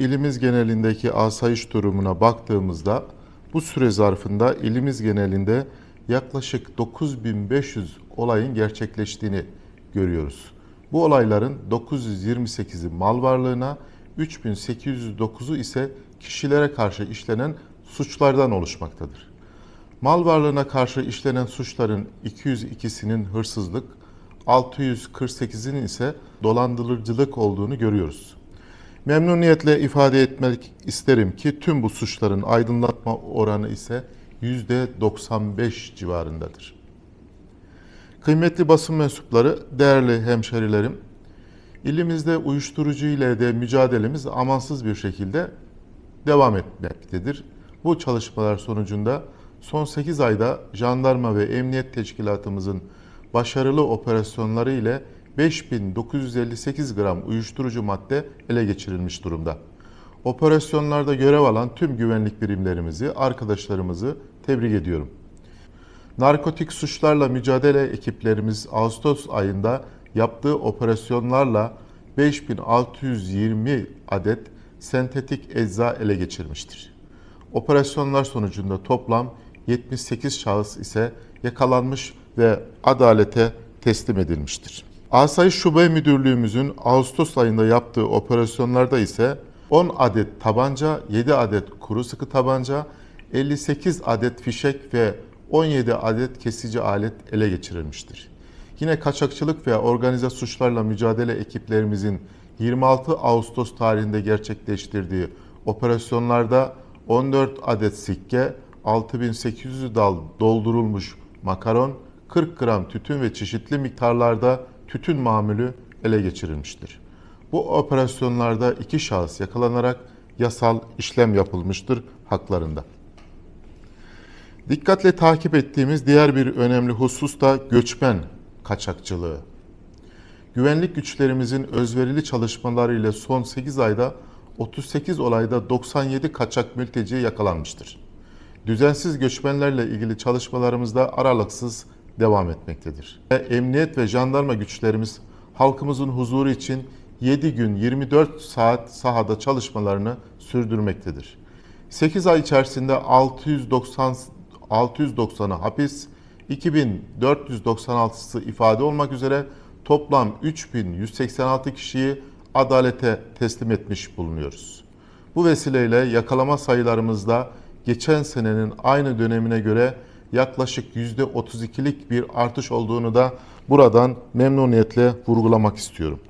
ilimiz genelindeki asayiş durumuna baktığımızda bu süre zarfında ilimiz genelinde yaklaşık 9500 olayın gerçekleştiğini görüyoruz. Bu olayların 928'i mal varlığına, 3809'u ise kişilere karşı işlenen suçlardan oluşmaktadır. Mal varlığına karşı işlenen suçların 202'sinin hırsızlık, 648'in ise dolandırıcılık olduğunu görüyoruz. Memnuniyetle ifade etmek isterim ki tüm bu suçların aydınlatma oranı ise yüzde %95 civarındadır. Kıymetli basın mensupları, değerli hemşerilerim, ilimizde uyuşturucu ile de mücadelemiz amansız bir şekilde devam etmektedir. Bu çalışmalar sonucunda son 8 ayda jandarma ve emniyet teşkilatımızın başarılı operasyonları ile 5958 gram uyuşturucu madde ele geçirilmiş durumda. Operasyonlarda görev alan tüm güvenlik birimlerimizi, arkadaşlarımızı tebrik ediyorum. Narkotik suçlarla mücadele ekiplerimiz Ağustos ayında yaptığı operasyonlarla 5620 adet sentetik ecza ele geçirmiştir. Operasyonlar sonucunda toplam 78 şahıs ise yakalanmış ve adalete teslim edilmiştir. Asayiş Şube Müdürlüğümüzün Ağustos ayında yaptığı operasyonlarda ise 10 adet tabanca, 7 adet kuru sıkı tabanca, 58 adet fişek ve 17 adet kesici alet ele geçirilmiştir. Yine kaçakçılık veya organize suçlarla mücadele ekiplerimizin 26 Ağustos tarihinde gerçekleştirdiği operasyonlarda 14 adet sikke, 6800 dal doldurulmuş makaron, 40 gram tütün ve çeşitli miktarlarda tütün mamülü ele geçirilmiştir. Bu operasyonlarda iki şahıs yakalanarak yasal işlem yapılmıştır haklarında. Dikkatle takip ettiğimiz diğer bir önemli husus da göçmen kaçakçılığı. Güvenlik güçlerimizin özverili çalışmaları ile son 8 ayda 38 olayda 97 kaçak mülteci yakalanmıştır. Düzensiz göçmenlerle ilgili çalışmalarımızda aralıksız devam etmektedir. emniyet ve jandarma güçlerimiz halkımızın huzuru için 7 gün 24 saat sahada çalışmalarını sürdürmektedir. 8 ay içerisinde 690 690'ı hapis, 2496'sı ifade olmak üzere toplam 3186 kişiyi adalete teslim etmiş bulunuyoruz. Bu vesileyle yakalama sayılarımızda geçen senenin aynı dönemine göre yaklaşık %32'lik bir artış olduğunu da buradan memnuniyetle vurgulamak istiyorum.